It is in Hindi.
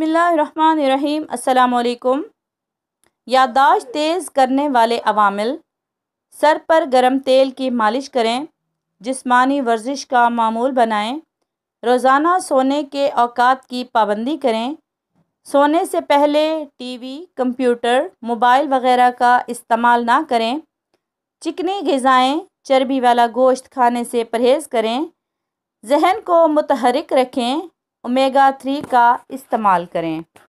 बसमीम् अल्लाम याददाश्त तेज़ करने वाले अवामिल सर पर गर्म तेल की मालिश करें जिस्मानी वर्जिश का मामूल बनाएं रोज़ाना सोने के अवकात की पाबंदी करें सोने से पहले टीवी, कंप्यूटर मोबाइल वगैरह का इस्तेमाल ना करें चिकनी गज़ाएँ चर्बी वाला गोश्त खाने से परहेज़ करें जहन को मतहरक रखें ओमेगा थ्री का इस्तेमाल करें